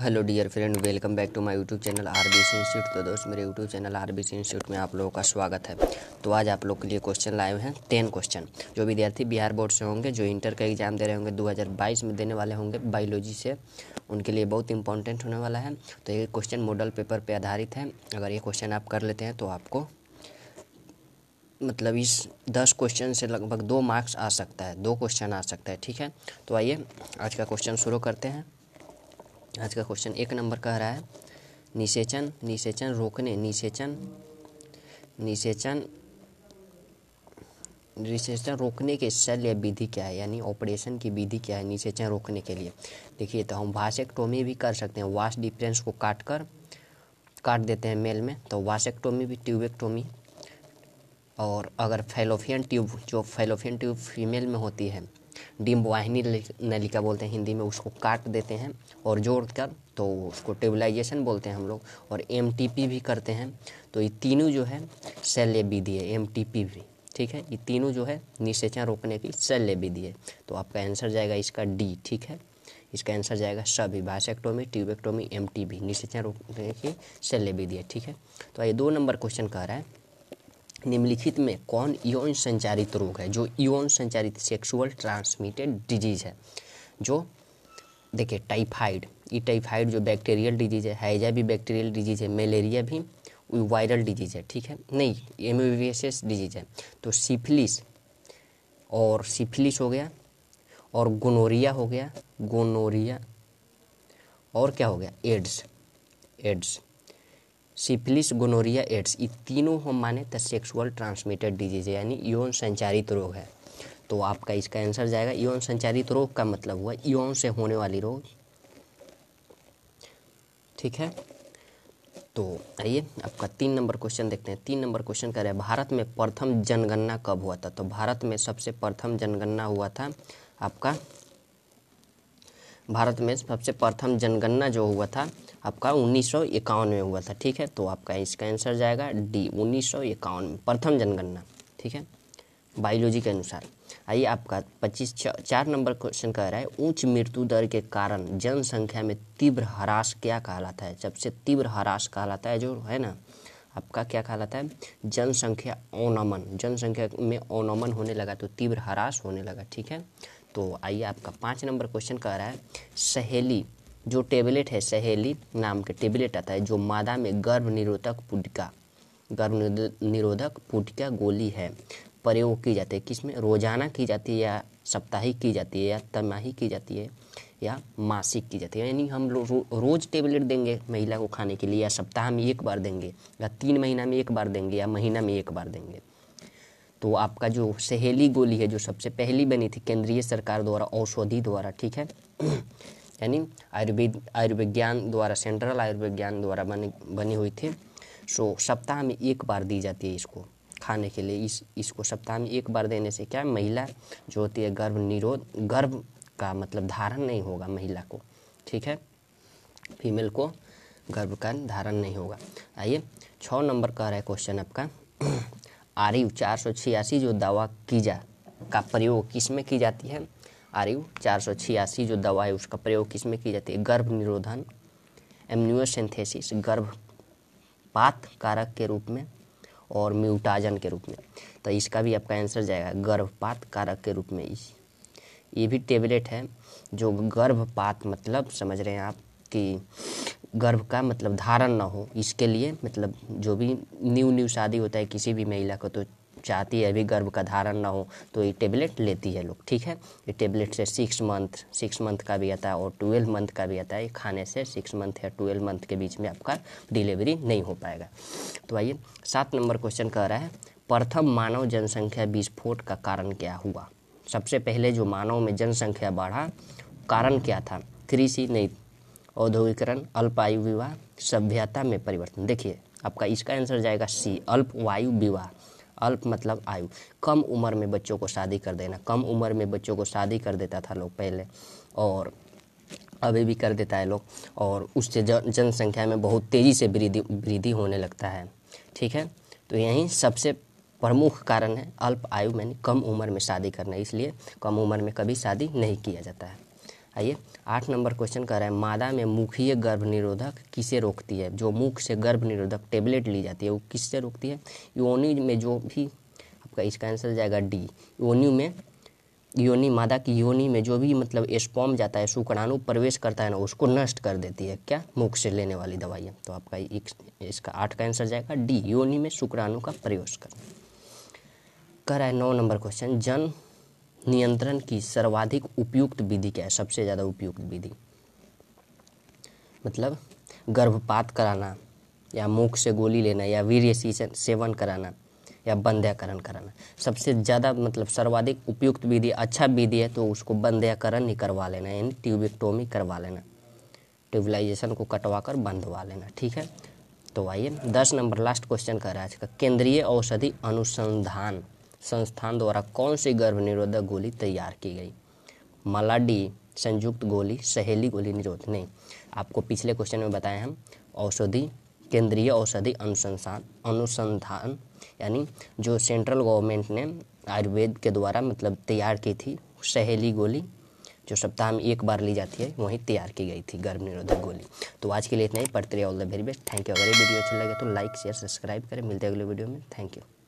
hello dear friend welcome back to my YouTube channel R B C institute तो दोस्त मेरे YouTube channel R B C institute में आप लोगों का स्वागत है तो आज आप लोग के लिए क्वेश्चन लाए हैं टेन क्वेश्चन जो विद्यार्थी बिहार बोर्ड से होंगे जो इंटर का एग्जाम दे रहे होंगे दो में देने वाले होंगे बायोलॉजी से उनके लिए बहुत इंपॉर्टेंट होने वाला है तो ये क्वेश्चन मॉडल पेपर पर पे आधारित है अगर ये क्वेश्चन आप कर लेते हैं तो आपको मतलब इस दस क्वेश्चन से लगभग दो मार्क्स आ सकता है दो क्वेश्चन आ सकता है ठीक है तो आइए आज का क्वेश्चन शुरू करते हैं आज का क्वेश्चन एक नंबर कह रहा है निषेचन निषेचन रोकने निषेचन निषेचन निषेचन रोकने के शल्य विधि क्या है यानी ऑपरेशन की विधि क्या है निषेचन रोकने के लिए देखिए तो हम वासेक्टोमी भी कर सकते हैं वास डिफ्रेंस को काट कर काट देते हैं मेल में तो वासेक्टोमी भी ट्यूबेक्टोमी और अगर फैलोफियन ट्यूब जो फैलोफियन ट्यूब फीमेल में होती है डिम्बवाहिनी नलिका बोलते हैं हिंदी में उसको काट देते हैं और जोड़ कर तो उसको टेबलाइजेशन बोलते हैं हम लोग और एम भी करते हैं तो ये तीनों जो है शल्य विधि है एम भी ठीक है ये तीनों जो है निषेचन रोकने की शल्य विधि है तो आपका आंसर जाएगा इसका डी ठीक है इसका आंसर जाएगा सभी vasectomy tubectomy M T P निषेचन रोकने की शल्य विधि है ठीक है तो ये दो नंबर क्वेश्चन कह रहा है निम्नलिखित में कौन यौन संचारित रोग है जो यौन संचारित सेक्सुअल ट्रांसमिटेड डिजीज है जो देखिए टाइफाइड ये टाइफाइड जो बैक्टीरियल डिजीज है हैजा भी बैक्टीरियल डिजीज है मलेरिया भी वायरल डिजीज है ठीक है नहीं एम डिजीज है तो सिफिलिस और सिफिलिस हो गया और गोनोरिया हो गया गोनोरिया और क्या हो गया AIDS AIDS syphilis gonorrhoea AIDS ये तीनों हम माने तो सेक्सुअल ट्रांसमिटेड डिजीज है यानी यौन संचारित रोग है तो आपका इसका आंसर जाएगा यौन संचारित रोग का मतलब हुआ यौन से होने वाली रोग ठीक है तो आइए आपका तीन नंबर क्वेश्चन देखते हैं तीन नंबर क्वेश्चन कह रहे हैं भारत में प्रथम जनगणना कब हुआ था तो भारत में सबसे प्रथम जनगणना हुआ था आपका भारत में सबसे प्रथम जनगणना जो हुआ था आपका उन्नीस में हुआ था ठीक है तो आपका इसका आंसर जाएगा डी उन्नीस में प्रथम जनगणना ठीक है बायोलॉजी के अनुसार आइए आपका पच्चीस चार नंबर क्वेश्चन कह रहा है उच्च मृत्यु दर के कारण जनसंख्या में तीव्र ह्रास क्या कहलाता है सबसे तीव्र ह्रास कहलाता है जो है ना आपका क्या कहलाता है जनसंख्या ओनमन जनसंख्या में ओनमन होने लगा तो तीव्र ह्रास होने लगा ठीक है तो आइए आपका पाँच नंबर क्वेश्चन कह रहा है सहेली जो टेबलेट है सहेली नाम के टेबलेट आता है जो मादा में गर्भ निरोधक पुटिका गर्भ निरोधक पुटिका गोली है प्रयोग की जाती है किसमें रोजाना की जाती है या साप्ताहिक की जाती है या तिमाही की जाती है या मासिक की जाती है यानी हम लोग रो, रोज़ टेबलेट देंगे महिला को खाने के लिए या सप्ताह में एक बार देंगे या तीन महीना में एक बार देंगे या महीना में एक बार देंगे तो आपका जो सहेली गोली है जो सबसे पहली बनी थी केंद्रीय सरकार द्वारा औषधि द्वारा ठीक है यानी आयुर्वेद आयुर्विज्ञान द्वारा सेंट्रल आयुर्विज्ञान द्वारा बनी बनी हुई थी सो सप्ताह में एक बार दी जाती है इसको खाने के लिए इस इसको सप्ताह में एक बार देने से क्या महिला जो होती है गर्भ निरोध गर्भ का मतलब धारण नहीं होगा महिला को ठीक है फीमेल को गर्भ का धारण नहीं होगा आइए छः नंबर का रहा है क्वेश्चन आपका आर यू चार सौ छियासी जो दवा की जा का प्रयोग किस में की जाती है आर यू चार सौ छियासी जो दवा है उसका प्रयोग किस में की जाती है गर्भ निरोधन एम्नियोसेंथेसिस गर्भपात कारक के रूप में और म्यूटाजन के रूप में तो इसका भी आपका आंसर जाएगा गर्भपात कारक के रूप में इस ये भी टेबलेट है जो गर्भपात मतलब समझ रहे हैं आप कि गर्भ का मतलब धारण ना हो इसके लिए मतलब जो भी न्यू न्यू शादी होता है किसी भी महिला को तो चाहती है अभी गर्भ का धारण ना हो तो ये टेबलेट लेती है लोग ठीक है ये टेबलेट से सिक्स मंथ सिक्स मंथ का भी आता है और ट्वेल्व मंथ का भी आता है खाने से सिक्स मंथ या ट्वेल्व मंथ के बीच में आपका डिलीवरी नहीं हो पाएगा तो आइए सात नंबर क्वेश्चन कह रहा है प्रथम मानव जनसंख्या विस्फोट का कारण क्या हुआ सबसे पहले जो मानव में जनसंख्या बढ़ा कारण क्या था थ्री सी नहीं औद्योगिकरण अल्प आयु विवाह सभ्यता में परिवर्तन देखिए आपका इसका आंसर जाएगा सी अल्प वायु विवाह अल्प मतलब आयु कम उम्र में बच्चों को शादी कर देना कम उम्र में बच्चों को शादी कर देता था लोग पहले और अभी भी कर देता है लोग और उससे जनसंख्या में बहुत तेज़ी से वृद्धि वृद्धि होने लगता है ठीक है तो यही सबसे प्रमुख कारण है अल्प आयु में कम उम्र में शादी करना इसलिए कम उम्र में कभी शादी नहीं किया जाता है आइए आठ नंबर क्वेश्चन कर रहा है मादा में मुखीय गर्भ निरोधक किसे रोकती है जो मुख से गर्भ निरोधक टेबलेट ली जाती है वो किससे रोकती है योनि में जो भी आपका इसका आंसर जाएगा डी योनि में योनि मादा की योनि में जो भी मतलब स्पॉम जाता है शुक्राणु प्रवेश करता है ना उसको नष्ट कर देती है क्या मुख से लेने वाली दवाई है तो आपका एक, इसका आठ का आंसर जाएगा डी योनि में शुक्राणु का प्रवेश कर रहा है नौ नंबर क्वेश्चन जन नियंत्रण की सर्वाधिक उपयुक्त विधि क्या है सबसे ज़्यादा उपयुक्त विधि मतलब गर्भपात कराना या मुख से गोली लेना या वीर्य सेवन कराना या बंध्याकरण कराना सबसे ज़्यादा मतलब सर्वाधिक उपयुक्त विधि अच्छा विधि है तो उसको बंध्याकरण ही करवा लेना यानी ट्यूबिक्टोमी करवा लेना ट्यूबलाइजेशन को कटवा कर बंधवा लेना ठीक है तो आइए दस नंबर लास्ट क्वेश्चन कर रहा है इसका केंद्रीय औषधि अनुसंधान संस्थान द्वारा कौन सी गर्भ निरोधक गोली तैयार की गई मलाडी संयुक्त गोली सहेली गोली निरोध नहीं आपको पिछले क्वेश्चन में बताए हम औषधि केंद्रीय औषधि अनुसंधान अनुसंधान यानी जो सेंट्रल गवर्नमेंट ने आयुर्वेद के द्वारा मतलब तैयार की थी सहेली गोली जो सप्ताह में एक बार ली जाती है वहीं तैयार की गई थी गर्भ निरोधक गोली तो आज के लिए इतना ही पढ़ते रहे all the very best thank you अगर ये वीडियो अच्छा लगे तो लाइक शेयर सब्सक्राइब करें मिलते हैं अगले वीडियो में थैंक यू